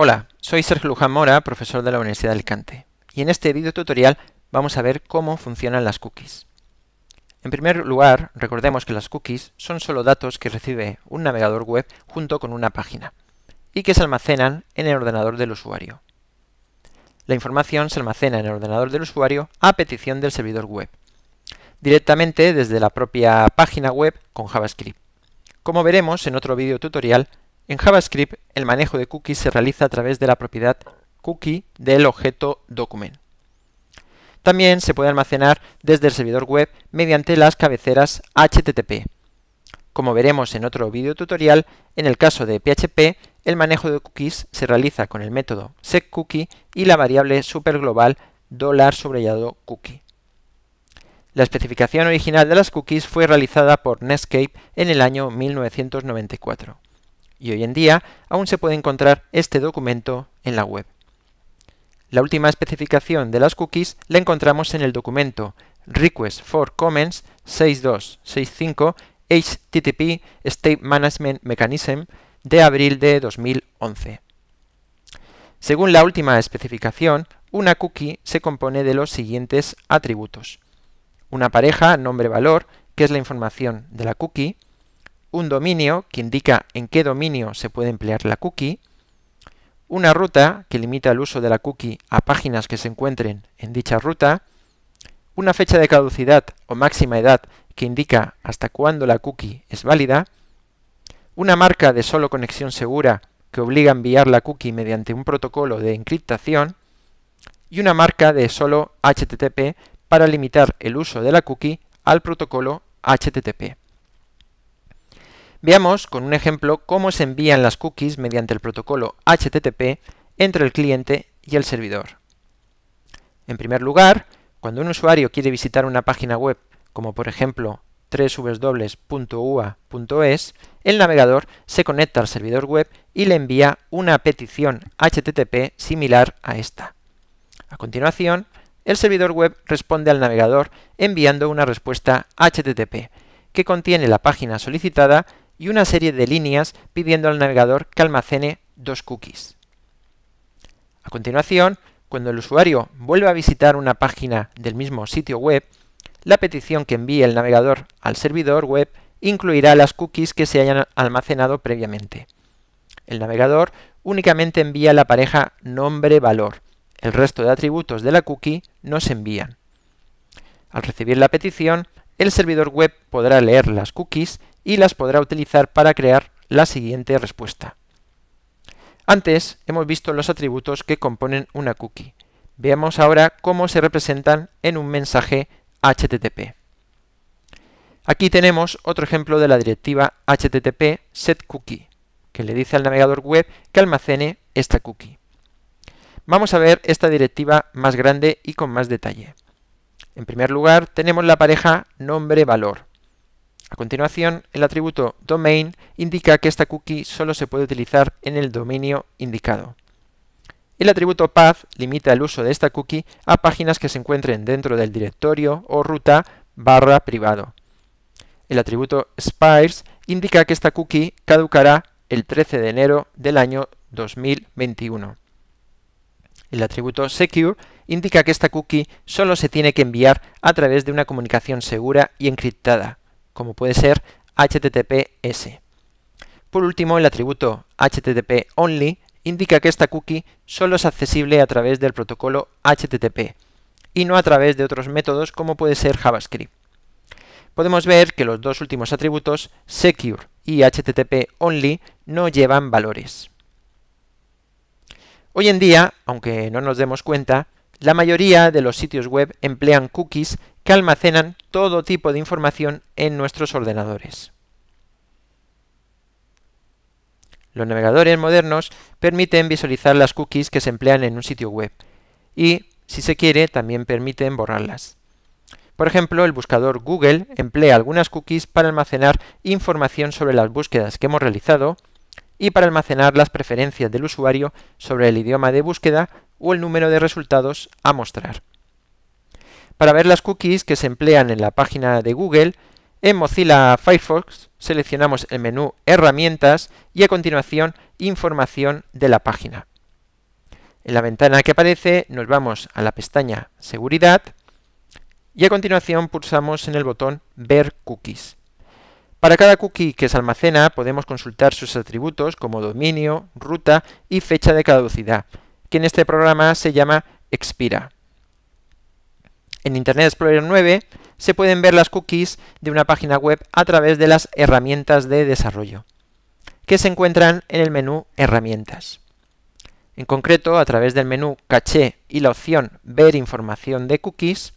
Hola, soy Sergio Luján Mora, profesor de la Universidad de Alicante, y en este video tutorial vamos a ver cómo funcionan las cookies. En primer lugar, recordemos que las cookies son solo datos que recibe un navegador web junto con una página, y que se almacenan en el ordenador del usuario. La información se almacena en el ordenador del usuario a petición del servidor web, directamente desde la propia página web con JavaScript. Como veremos en otro video tutorial, en JavaScript, el manejo de cookies se realiza a través de la propiedad cookie del objeto document. También se puede almacenar desde el servidor web mediante las cabeceras HTTP. Como veremos en otro video tutorial, en el caso de PHP, el manejo de cookies se realiza con el método setCookie y la variable superglobal $cookie. La especificación original de las cookies fue realizada por Netscape en el año 1994 y hoy en día aún se puede encontrar este documento en la web. La última especificación de las cookies la encontramos en el documento Request for Comments 6265 HTTP State Management Mechanism de abril de 2011. Según la última especificación, una cookie se compone de los siguientes atributos. Una pareja nombre-valor, que es la información de la cookie, un dominio que indica en qué dominio se puede emplear la cookie, una ruta que limita el uso de la cookie a páginas que se encuentren en dicha ruta, una fecha de caducidad o máxima edad que indica hasta cuándo la cookie es válida, una marca de solo conexión segura que obliga a enviar la cookie mediante un protocolo de encriptación y una marca de solo HTTP para limitar el uso de la cookie al protocolo HTTP. Veamos con un ejemplo cómo se envían las cookies mediante el protocolo HTTP entre el cliente y el servidor. En primer lugar, cuando un usuario quiere visitar una página web, como por ejemplo www.ua.es, el navegador se conecta al servidor web y le envía una petición HTTP similar a esta. A continuación, el servidor web responde al navegador enviando una respuesta HTTP que contiene la página solicitada y una serie de líneas pidiendo al navegador que almacene dos cookies. A continuación, cuando el usuario vuelva a visitar una página del mismo sitio web, la petición que envíe el navegador al servidor web incluirá las cookies que se hayan almacenado previamente. El navegador únicamente envía la pareja nombre-valor. El resto de atributos de la cookie no se envían. Al recibir la petición, el servidor web podrá leer las cookies y las podrá utilizar para crear la siguiente respuesta. Antes hemos visto los atributos que componen una cookie. Veamos ahora cómo se representan en un mensaje HTTP. Aquí tenemos otro ejemplo de la directiva HTTP setCookie, que le dice al navegador web que almacene esta cookie. Vamos a ver esta directiva más grande y con más detalle. En primer lugar, tenemos la pareja nombre-valor. A continuación, el atributo domain indica que esta cookie solo se puede utilizar en el dominio indicado. El atributo path limita el uso de esta cookie a páginas que se encuentren dentro del directorio o ruta barra privado. El atributo spires indica que esta cookie caducará el 13 de enero del año 2021. El atributo secure indica que esta cookie solo se tiene que enviar a través de una comunicación segura y encriptada como puede ser HTTPS. Por último, el atributo HTTP only indica que esta cookie solo es accesible a través del protocolo HTTP y no a través de otros métodos como puede ser JavaScript. Podemos ver que los dos últimos atributos, secure y HTTP only, no llevan valores. Hoy en día, aunque no nos demos cuenta, la mayoría de los sitios web emplean cookies que almacenan todo tipo de información en nuestros ordenadores. Los navegadores modernos permiten visualizar las cookies que se emplean en un sitio web y, si se quiere, también permiten borrarlas. Por ejemplo, el buscador Google emplea algunas cookies para almacenar información sobre las búsquedas que hemos realizado y para almacenar las preferencias del usuario sobre el idioma de búsqueda o el número de resultados a mostrar. Para ver las cookies que se emplean en la página de Google, en Mozilla Firefox seleccionamos el menú Herramientas y a continuación Información de la página. En la ventana que aparece nos vamos a la pestaña Seguridad y a continuación pulsamos en el botón Ver cookies. Para cada cookie que se almacena podemos consultar sus atributos como dominio, ruta y fecha de caducidad, que en este programa se llama expira. En Internet Explorer 9 se pueden ver las cookies de una página web a través de las herramientas de desarrollo, que se encuentran en el menú Herramientas. En concreto, a través del menú Caché y la opción Ver información de cookies,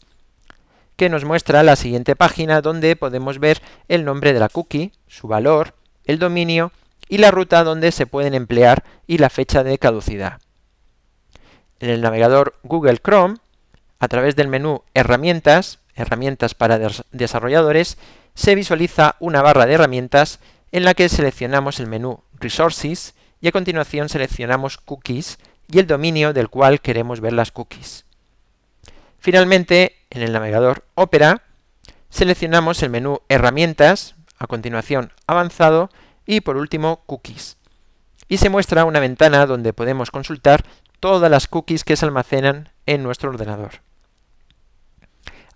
que nos muestra la siguiente página donde podemos ver el nombre de la cookie, su valor, el dominio y la ruta donde se pueden emplear y la fecha de caducidad. En el navegador Google Chrome a través del menú Herramientas, Herramientas para desarrolladores, se visualiza una barra de herramientas en la que seleccionamos el menú Resources y a continuación seleccionamos Cookies y el dominio del cual queremos ver las cookies. Finalmente, en el navegador Opera, seleccionamos el menú Herramientas, a continuación Avanzado y por último Cookies. Y se muestra una ventana donde podemos consultar todas las cookies que se almacenan en nuestro ordenador.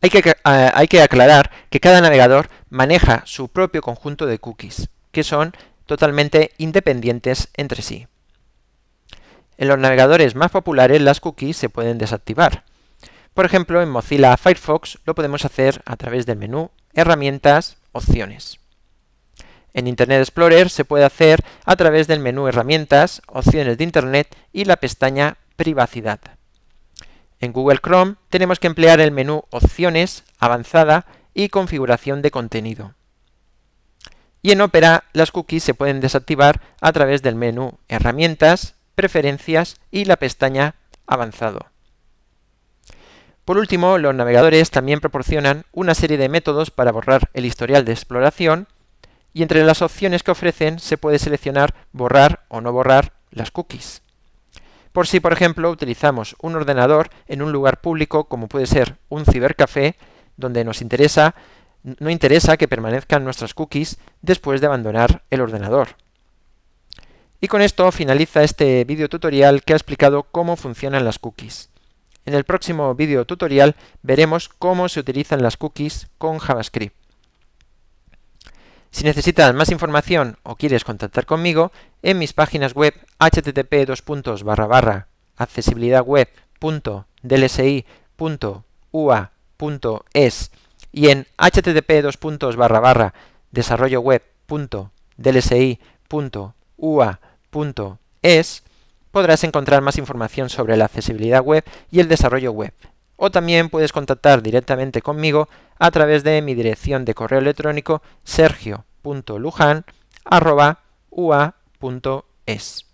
Eh, hay que, aclarar que cada navegador maneja su propio conjunto de cookies, que son totalmente independientes entre sí. En los navegadores más populares las cookies se pueden desactivar. Por ejemplo, en Mozilla Firefox lo podemos hacer a través del menú Herramientas, Opciones. En Internet Explorer se puede hacer a través del menú Herramientas, Opciones de Internet y la pestaña Privacidad. En Google Chrome tenemos que emplear el menú Opciones, Avanzada y Configuración de contenido. Y en Opera las cookies se pueden desactivar a través del menú Herramientas, Preferencias y la pestaña Avanzado. Por último, los navegadores también proporcionan una serie de métodos para borrar el historial de exploración y entre las opciones que ofrecen se puede seleccionar borrar o no borrar las cookies por si, por ejemplo, utilizamos un ordenador en un lugar público como puede ser un cibercafé, donde nos interesa, no interesa que permanezcan nuestras cookies después de abandonar el ordenador. Y con esto finaliza este video tutorial que ha explicado cómo funcionan las cookies. En el próximo video tutorial veremos cómo se utilizan las cookies con JavaScript. Si necesitas más información o quieres contactar conmigo, en mis páginas web http accesibilidadweb.dlsi.ua.es y en http desarrolloweb.dlsi.ua.es podrás encontrar más información sobre la accesibilidad web y el desarrollo web, o también puedes contactar directamente conmigo a través de mi dirección de correo electrónico sergio.luján.ua.es.